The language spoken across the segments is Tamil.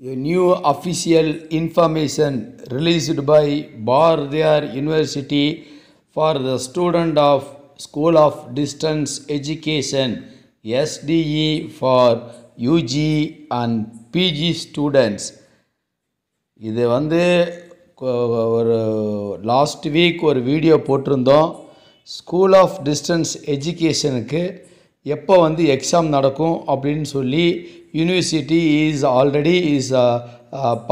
A new official information released by Bardar University for the student of School of Distance Education SDE for UG and PG students இது வந்து ஒரு லாஸ்ட் வீக் ஒரு வீடியோ போட்டிருந்தோம் ஸ்கூல் ஆஃப் டிஸ்டன்ஸ் எஜுகேஷனுக்கு எப்போ வந்து எக்ஸாம் நடக்கும் அப்படின்னு சொல்லி university is already is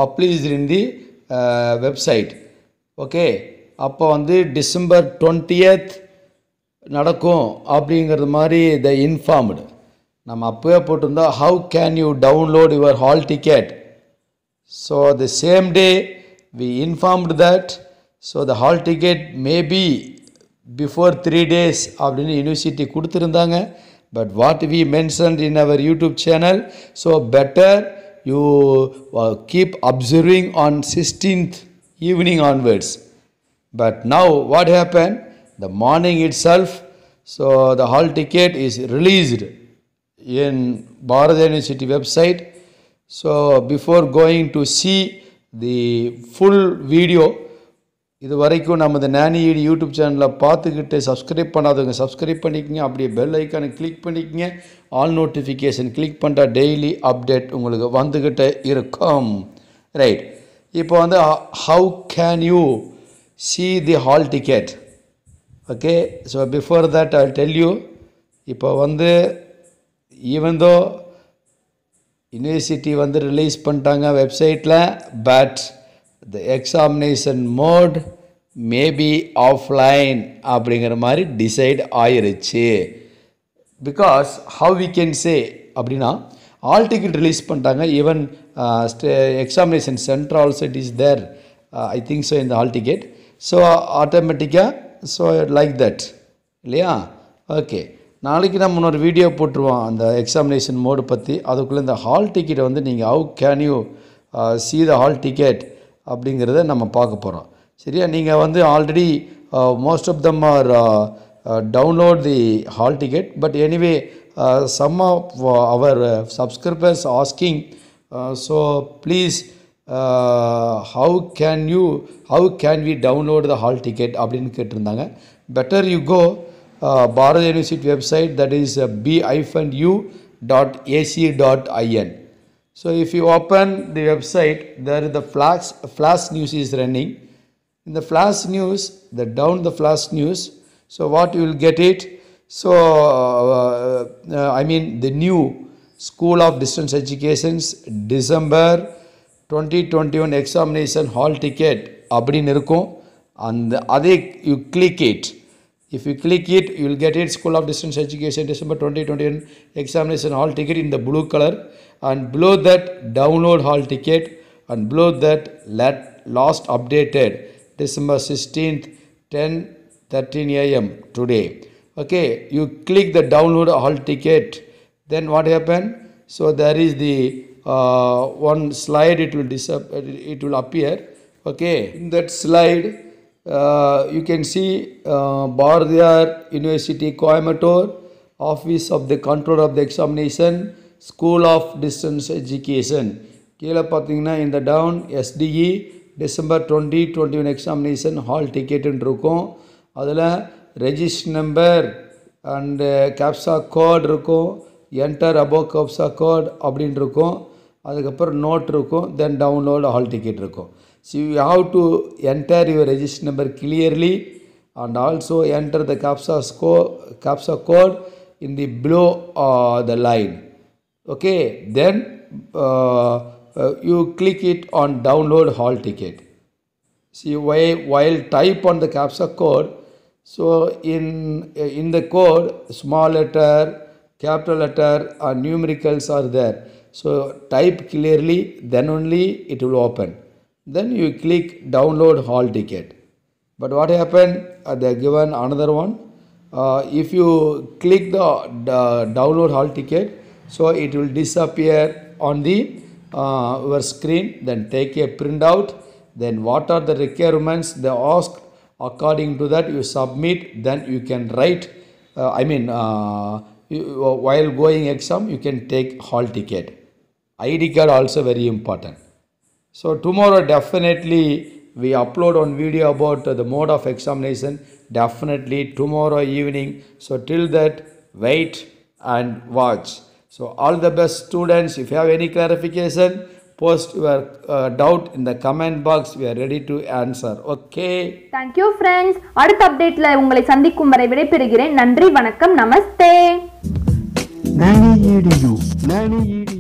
published in the website okay அப்போ வந்து டிசம்பர் டுவெண்ட்டியத் நடக்கும் அப்படிங்கிறது மாதிரி த இன்ஃபார்ம்டு நம்ம அப்போவே போட்டிருந்தோம் how can you download your hall ticket so the same day we informed that so the hall ticket maybe before three days அப்படின்னு யூனிவர்சிட்டி கொடுத்துருந்தாங்க but what we mentioned in our YouTube channel, so better you uh, keep observing on 16th evening onwards. But now what happened? The morning itself, so the hall ticket is released in Bharat University website. So before going to see the full video, இது வரைக்கும் நமது நேனியடி யூடியூப் சேனலை பார்த்துக்கிட்டு சப்ஸ்கிரைப் பண்ணாதவங்க சப்ஸ்கிரைப் பண்ணிக்கங்க அப்படியே பெல் ஐக்கானை கிளிக் பண்ணிக்கங்க ஆல் நோட்டிஃபிகேஷன் கிளிக் பண்ணுற டெய்லி அப்டேட் உங்களுக்கு வந்துக்கிட்டே இருக்கும் ரைட் இப்போ வந்து how can you see the hall ticket okay so before that I tell you இப்போ வந்து தோ யூனிவர்சிட்டி வந்து ரிலீஸ் பண்ணிட்டாங்க வெப்சைட்டில் but the examination mode maybe offline அப்படிங்கிற மாதிரி டிசைட் ஆயிருச்சு because how we can say அப்படின்னா ஆல் டிக்கெட் ரிலீஸ் பண்ணிட்டாங்க even stay examination centre also it is there I think so இந்த ஆல் டிக்கெட் ஸோ ஆட்டோமேட்டிக்காக ஸோ லைக் தட் இல்லையா ஓகே நாளைக்கு நம்ம இன்னொரு வீடியோ போட்டுருவோம் அந்த எக்ஸாமினேஷன் மோடு பற்றி அதுக்குள்ளே இந்த ஹால் டிக்கெட்டை வந்து நீங்கள் how can you see the hall ticket அப்படிங்கிறத நம்ம பார்க்க போகிறோம் சரியா நீங்கள் வந்து already most of them are download the hall ticket but anyway some of our subscribers asking so please how can you how can we download the hall ticket அப்படின்னு கேட்டிருந்தாங்க better you go Bharath university website that is B hyphen U dot AC dot IN So if you open the website, there the flash, flash news is running. In the flash news, the down the flash news. So what you will get it? So uh, uh, I mean the new School of Distance Education's December 2021 examination hall ticket அப்படின்னு இருக்கும் அந்த அதே you you click it. you click it it, will get it school of distance education December twenty twenty one examination hall ticket இந்த blue and below that download hall ticket and below that last updated December 16th 10 13 a.m. today. Okay, you click the download hall ticket. Then what happen? So there is the uh, one slide. It will disappear. It will appear. Okay, in that slide uh, you can see uh, Bharatiya University Coimbatore office of the controller of the examination school of distance education கீழே பார்த்தீங்கன்னா இந்த down SDE December twenty twenty one examination hall டிக்கெட்டுன்னு இருக்கும் அதில் register number and captcha code இருக்கும் என்டர் அபோ கேப்சா கோட் அப்படின்னு இருக்கும் அதுக்கப்புறம் நோட் இருக்கும் தென் டவுன்லோடு ஹால் டிக்கெட் இருக்கும் so you have to enter your register number clearly and also enter the captcha so captcha code in the below the line okay then uh, uh, you click it on download hall ticket see why while type on the captcha code so in uh, in the code small letter capital letter or numericals are there so type clearly then only it will open then you click download hall ticket but what happened uh, they given another one uh, if you click the download hall ticket so it will disappear on the uh, your screen then take a printout then what are the requirements they ask according to that you submit then you can write uh, i mean uh, you, uh, while going exam you can take hall ticket id card also very important so tomorrow definitely we upload on video about the mode of examination definitely tomorrow evening so till that wait and watch So all the best students. If you have any clarification, post your uh, doubt in the comment box. We are ready to answer. Okay. Thank you friends. அடுத்த அப்டேட்ல உங்களை சந்திக்கும் வரை விடைபெறுகிறேன் நன்றி வணக்கம் நமஸ்தே நானி ஈடியு நானி ஈடியு